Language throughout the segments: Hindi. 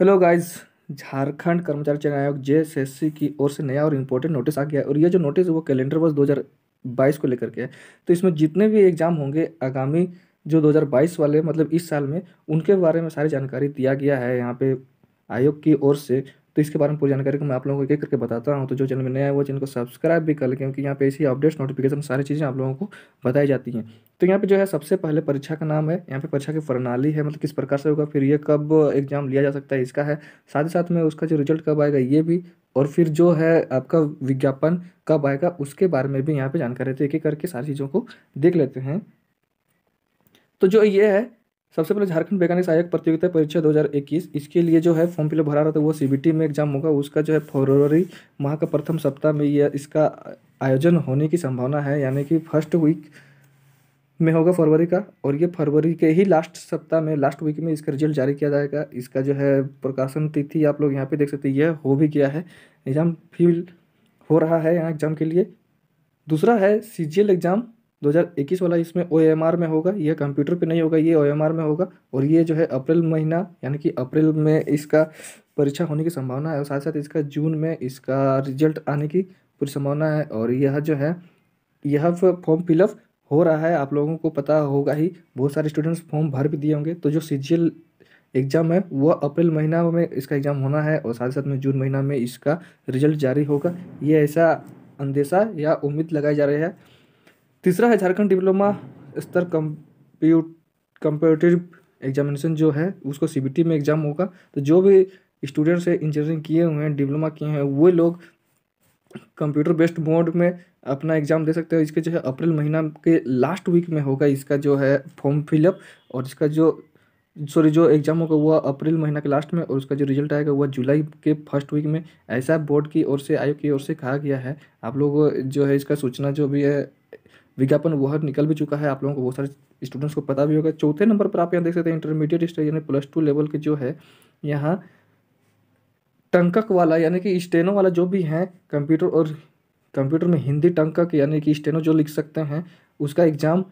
हेलो गाइस झारखंड कर्मचारी चयन आयोग जे की ओर से नया और इम्पोर्टेंट नोटिस आ गया है और ये जो नोटिस है वो कैलेंडर वर्ष 2022 को लेकर के है तो इसमें जितने भी एग्ज़ाम होंगे आगामी जो 2022 वाले मतलब इस साल में उनके बारे में सारी जानकारी दिया गया है यहाँ पे आयोग की ओर से तो इसके बारे में पूरी जानकारी को मैं आप लोगों को एक करके बताता हूँ तो जो चैनल में नया है वो चैनल को सब्सक्राइब भी कर लें क्योंकि यहाँ पे ऐसी अपडेट्स नोटिफिकेशन सारी चीज़ें आप लोगों को बताई जाती हैं तो यहाँ पे जो है सबसे पहले परीक्षा का नाम है यहाँ पे परीक्षा की प्रणाली है मतलब किस प्रकार से होगा फिर ये कब एग्जाम लिया जा सकता है इसका है साथ ही साथ में उसका जो रिजल्ट कब आएगा ये भी और फिर जो है आपका विज्ञापन कब आएगा उसके बारे में भी यहाँ पर जानकारी रहती है एक एक करके सारी चीज़ों को देख लेते हैं तो जो ये है सबसे पहले झारखंड वैज्ञानिक सहायक प्रतियोगिता परीक्षा 2021 इसके लिए जो है फॉर्म फिलअप भरा रहा था वो सीबीटी में एग्जाम होगा उसका जो है फरवरी माह का प्रथम सप्ताह में यह इसका आयोजन होने की संभावना है यानी कि फर्स्ट वीक में होगा फरवरी का और ये फरवरी के ही लास्ट सप्ताह में लास्ट वीक में इसका रिजल्ट जारी किया जाएगा इसका जो है प्रकाशन तिथि आप लोग यहाँ पे देख सकते हैं यह हो भी गया है एग्ज़ाम फील हो रहा है यहाँ एग्ज़ाम के लिए दूसरा है सी एग्ज़ाम 2021 वाला इसमें ओ में होगा यह कंप्यूटर पे नहीं होगा ये ओ में होगा और ये जो है अप्रैल महीना यानी कि अप्रैल में इसका परीक्षा होने की संभावना है और साथ साथ इसका जून में इसका रिजल्ट आने की पूरी संभावना है और यह जो है यह फॉर्म फिलअप हो रहा है आप लोगों को पता होगा ही बहुत सारे स्टूडेंट्स फॉर्म भर भी दिए होंगे तो जो सी एग्ज़ाम है वह अप्रैल महीना में इसका एग्ज़ाम होना है और साथ साथ में जून महीना में इसका रिजल्ट जारी होगा ये ऐसा अंदेशा या उम्मीद लगाई जा रही है तीसरा है झारखंड डिप्लोमा स्तर कम्प्यूट कंपेटिव एग्जामिनेशन जो है उसको सी में एग्ज़ाम होगा तो जो भी स्टूडेंट्स हैं इंजीनियरिंग किए हुए हैं डिप्लोमा किए हैं वो लोग कंप्यूटर बेस्ड मोड में अपना एग्ज़ाम दे सकते हैं इसके जो है अप्रैल महीना के लास्ट वीक में होगा इसका जो है फॉर्म फिलअप और इसका जो सॉरी जो एग्ज़ाम होगा वह अप्रैल महीना के लास्ट में और उसका जो रिजल्ट आएगा वह जुलाई के फर्स्ट वीक में ऐसा बोर्ड की ओर से आयोग की ओर से कहा गया है आप लोग जो है इसका सूचना जो भी है विज्ञापन वह निकल भी चुका है आप लोगों को बहुत सारे स्टूडेंट्स को पता भी होगा चौथे नंबर पर आप यहाँ देख सकते हैं इंटरमीडिएट स्टेज यानी प्लस टू लेवल के जो है यहाँ टंकक वाला यानी कि स्टेनो वाला जो भी हैं कंप्यूटर और कंप्यूटर में हिंदी टंकक यानी कि स्टेनो जो लिख सकते हैं उसका एग्ज़ाम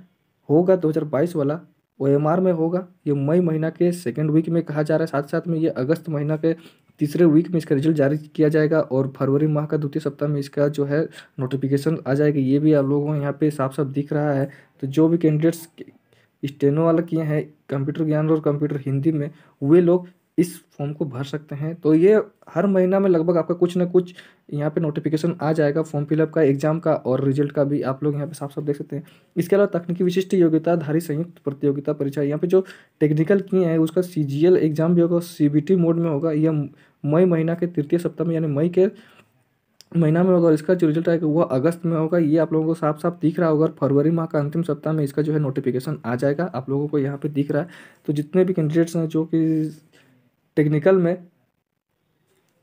होगा 2022 वाला ओ में होगा ये मई महीना के सेकेंड वीक में कहा जा रहा है साथ साथ में ये अगस्त महीना के तीसरे वीक में इसका रिजल्ट जारी किया जाएगा और फरवरी माह का द्वितीय सप्ताह में इसका जो है नोटिफिकेशन आ जाएगा ये भी आप लोगों को यहाँ पे साफ साफ दिख रहा है तो जो भी कैंडिडेट्स स्टेनो वाला किए हैं कंप्यूटर ज्ञान और कंप्यूटर हिंदी में वे लोग इस फॉर्म को भर सकते हैं तो ये हर महीना में लगभग आपका कुछ ना कुछ यहाँ पे नोटिफिकेशन आ जाएगा फॉर्म फिलअप का एग्जाम का और रिजल्ट का भी आप लोग यहाँ पे साफ साफ देख सकते हैं इसके अलावा तकनीकी विशिष्ट योग्यता धारी संयुक्त प्रतियोगिता परीक्षा यहाँ पे जो टेक्निकल की हैं उसका सी एग्जाम भी होगा सी मोड में होगा यह मई महीना के तृतीय सप्ताह में यानी मई के महीना में होगा और इसका जो रिजल्ट आएगा वह अगस्त में होगा ये आप लोगों को साफ साफ दिख रहा होगा और फरवरी माह का अंतिम सप्ताह में इसका जो है नोटिफिकेशन आ जाएगा आप लोगों को यहाँ पे दिख रहा है तो जितने भी कैंडिडेट्स हैं जो कि टेक्निकल में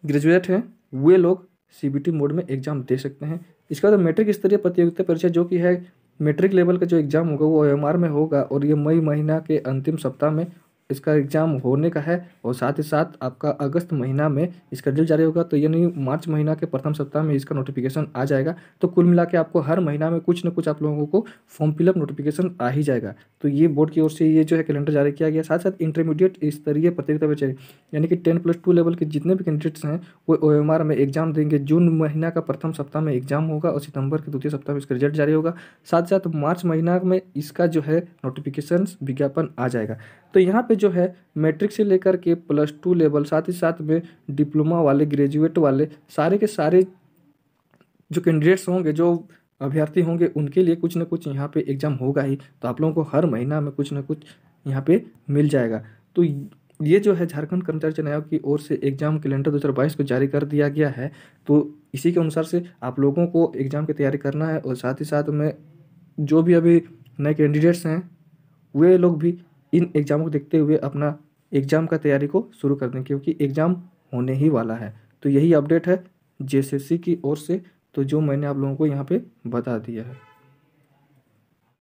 ग्रेजुएट हैं वे लोग सी मोड में एग्जाम दे सकते हैं इसके बाद मैट्रिक स्तरीय प्रतियोगिता परीक्षा जो कि है मैट्रिक लेवल का जो एग्ज़ाम होगा वो एम में होगा और ये मई महीना के अंतिम सप्ताह में इसका एग्ज़ाम होने का है और साथ ही साथ आपका अगस्त महीना में इसका रिजल्ट जारी होगा तो यानी मार्च महीना के प्रथम सप्ताह में इसका नोटिफिकेशन आ जाएगा तो कुल मिला के आपको हर महीना में कुछ ना कुछ आप लोगों को फॉर्म फिलअप नोटिफिकेशन आ ही जाएगा तो ये बोर्ड की ओर से ये जो है कैलेंडर जारी किया गया साथ साथ इंटरमीडिएट स्तरीय प्रतियोगिता चाहिए यानी कि टेन प्लस टू लेवल के जितने भी कैंडिडेट्स हैं वो ओ में एग्जाम देंगे जून महीना का प्रथम सप्ताह में एग्जाम होगा और सितंबर के द्वितीय सप्ताह में इसका रिजल्ट जारी होगा साथ साथ मार्च महीना में इसका जो है नोटिफिकेशन विज्ञापन आ जाएगा तो यहाँ पे जो है मैट्रिक से लेकर के प्लस टू लेवल साथ ही साथ में डिप्लोमा वाले ग्रेजुएट वाले सारे के सारे जो कैंडिडेट्स होंगे जो अभ्यर्थी होंगे उनके लिए कुछ ना कुछ यहाँ पे एग्ज़ाम होगा ही तो आप लोगों को हर महीना में कुछ ना कुछ यहाँ पे मिल जाएगा तो ये जो है झारखंड कर्मचारी चयन आयोग की ओर से एग्जाम कैलेंडर 2022 को जारी कर दिया गया है तो इसी के अनुसार से आप लोगों को एग्ज़ाम की तैयारी करना है और साथ ही साथ में जो भी अभी नए कैंडिडेट्स हैं वे लोग भी इन एग्ज़ामों को देखते हुए अपना एग्ज़ाम का तैयारी को शुरू कर दें क्योंकि एग्ज़ाम होने ही वाला है तो यही अपडेट है जे की ओर से तो जो मैंने आप लोगों को यहाँ पर बता दिया है